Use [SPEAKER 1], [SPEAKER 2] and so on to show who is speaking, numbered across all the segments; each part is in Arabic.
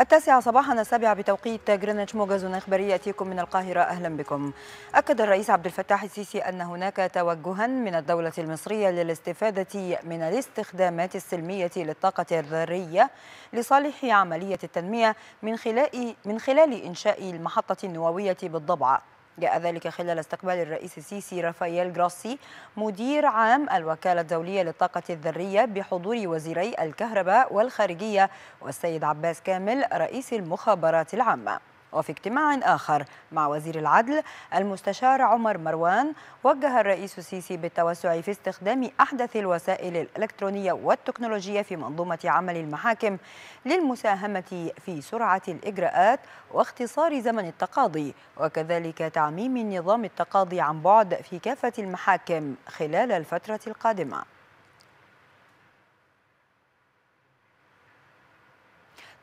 [SPEAKER 1] التاسعة صباحا السابعة بتوقيت جرينتش موجز إخباري يأتيكم من القاهرة أهلا بكم أكد الرئيس عبد الفتاح السيسي أن هناك توجها من الدولة المصرية للاستفادة من الاستخدامات السلمية للطاقة الذرية لصالح عملية التنمية من خلال من خلال إنشاء المحطة النووية بالضبع جاء ذلك خلال استقبال الرئيس السيسي رافائيل جراسي مدير عام الوكالة الدولية للطاقة الذرية بحضور وزيري الكهرباء والخارجية والسيد عباس كامل رئيس المخابرات العامة وفي اجتماع آخر مع وزير العدل المستشار عمر مروان وجه الرئيس السيسي بالتوسع في استخدام أحدث الوسائل الإلكترونية والتكنولوجية في منظومة عمل المحاكم للمساهمة في سرعة الإجراءات واختصار زمن التقاضي وكذلك تعميم نظام التقاضي عن بعد في كافة المحاكم خلال الفترة القادمة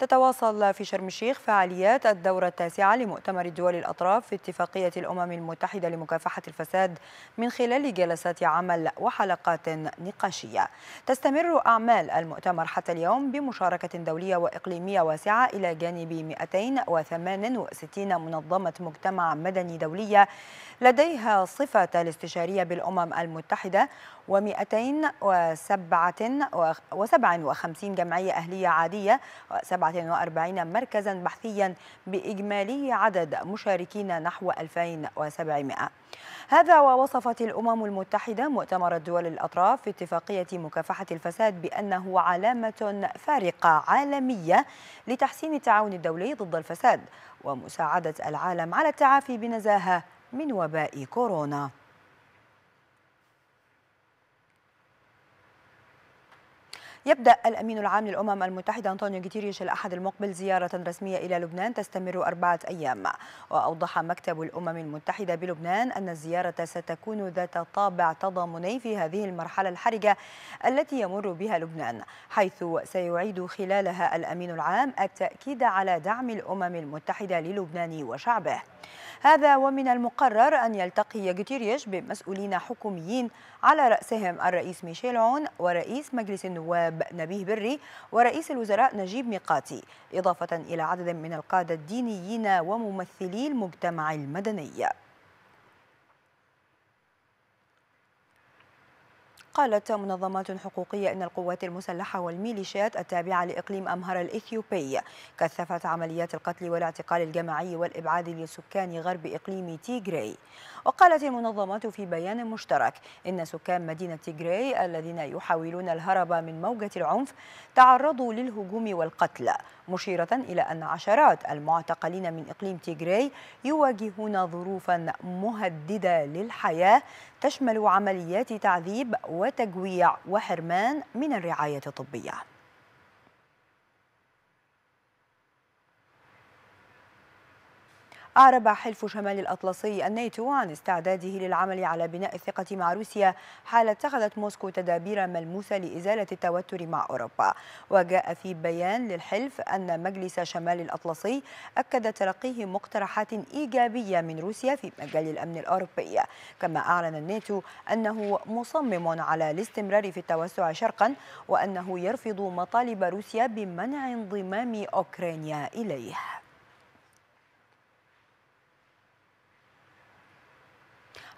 [SPEAKER 1] تتواصل في شرم الشيخ فعاليات الدورة التاسعة لمؤتمر دول الأطراف في اتفاقية الأمم المتحدة لمكافحة الفساد من خلال جلسات عمل وحلقات نقاشية تستمر أعمال المؤتمر حتى اليوم بمشاركة دولية وإقليمية واسعة إلى جانب 268 منظمة مجتمع مدني دولية لديها صفة الاستشارية بالأمم المتحدة و257 جمعية أهلية عادية 47 مركزا بحثيا بإجمالي عدد مشاركين نحو 2700 هذا ووصفت الأمم المتحدة مؤتمر الدول الأطراف في اتفاقية مكافحة الفساد بأنه علامة فارقة عالمية لتحسين التعاون الدولي ضد الفساد ومساعدة العالم على التعافي بنزاهة من وباء كورونا يبدأ الأمين العام للأمم المتحدة أنطونيو غوتيريش الأحد المقبل زيارة رسمية إلى لبنان تستمر أربعة أيام وأوضح مكتب الأمم المتحدة بلبنان أن الزيارة ستكون ذات طابع تضامني في هذه المرحلة الحرجة التي يمر بها لبنان حيث سيعيد خلالها الأمين العام التأكيد على دعم الأمم المتحدة للبنان وشعبه هذا ومن المقرر أن يلتقي جوتيريش بمسؤولين حكوميين على رأسهم الرئيس ميشيل عون ورئيس مجلس النواب نبيه بري ورئيس الوزراء نجيب ميقاتي إضافة إلى عدد من القادة الدينيين وممثلي المجتمع المدني قالت منظمات حقوقية أن القوات المسلحة والميليشيات التابعة لإقليم أمهر الإثيوبي كثفت عمليات القتل والاعتقال الجماعي والإبعاد لسكان غرب إقليم تيغراي وقالت المنظمات في بيان مشترك إن سكان مدينة تيغراي الذين يحاولون الهرب من موجة العنف تعرضوا للهجوم والقتل مشيرة إلى أن عشرات المعتقلين من إقليم تيغراي يواجهون ظروفا مهددة للحياة تشمل عمليات تعذيب وتجويع وحرمان من الرعاية الطبية أعرب حلف شمال الأطلسي الناتو عن استعداده للعمل على بناء الثقة مع روسيا حال اتخذت موسكو تدابير ملموسة لإزالة التوتر مع أوروبا وجاء في بيان للحلف أن مجلس شمال الأطلسي أكد تلقيه مقترحات إيجابية من روسيا في مجال الأمن الأوروبي كما أعلن الناتو أنه مصمم على الاستمرار في التوسع شرقا وأنه يرفض مطالب روسيا بمنع انضمام أوكرانيا إليه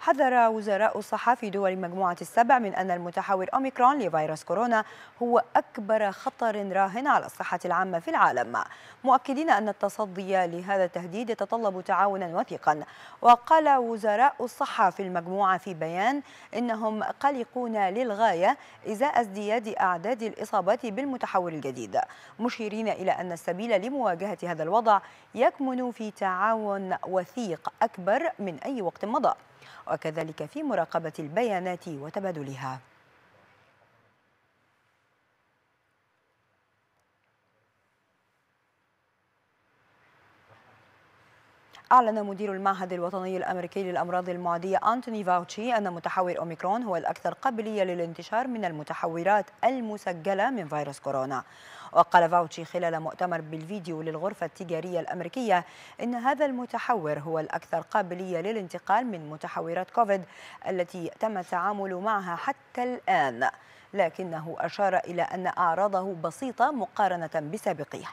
[SPEAKER 1] حذر وزراء الصحة في دول مجموعة السبع من أن المتحور أوميكرون لفيروس كورونا هو أكبر خطر راهن على الصحة العامة في العالم مؤكدين أن التصدي لهذا التهديد يتطلب تعاونا وثيقا وقال وزراء الصحة في المجموعة في بيان إنهم قلقون للغاية إزاء ازدياد أعداد الإصابات بالمتحور الجديد مشيرين إلى أن السبيل لمواجهة هذا الوضع يكمن في تعاون وثيق أكبر من أي وقت مضى وكذلك في مراقبة البيانات وتبادلها أعلن مدير المعهد الوطني الأمريكي للأمراض المعدية أنتوني فاوتشي أن متحور أوميكرون هو الأكثر قابلية للانتشار من المتحورات المسجلة من فيروس كورونا وقال فاوتشي خلال مؤتمر بالفيديو للغرفة التجارية الأمريكية إن هذا المتحور هو الأكثر قابلية للانتقال من متحورات كوفيد التي تم التعامل معها حتى الآن لكنه أشار إلى أن أعراضه بسيطة مقارنة بسابقيه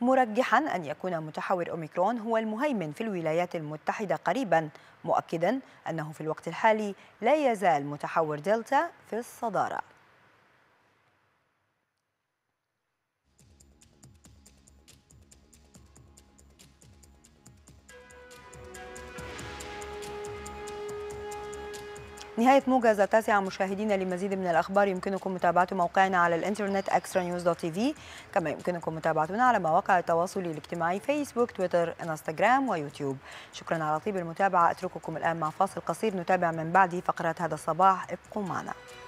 [SPEAKER 1] مرجحا أن يكون متحور أوميكرون هو المهيمن في الولايات المتحدة قريبا مؤكدا أنه في الوقت الحالي لا يزال متحور دلتا في الصدارة نهاية موجز التاسعة مشاهدينا لمزيد من الأخبار يمكنكم متابعة موقعنا على الإنترنت أكسترا نيوز دوت تي في كما يمكنكم متابعتنا على مواقع التواصل الاجتماعي فيسبوك تويتر انستغرام ويوتيوب شكرا على طيب المتابعة أترككم الآن مع فاصل قصير نتابع من بعده فقرات هذا الصباح ابقوا معنا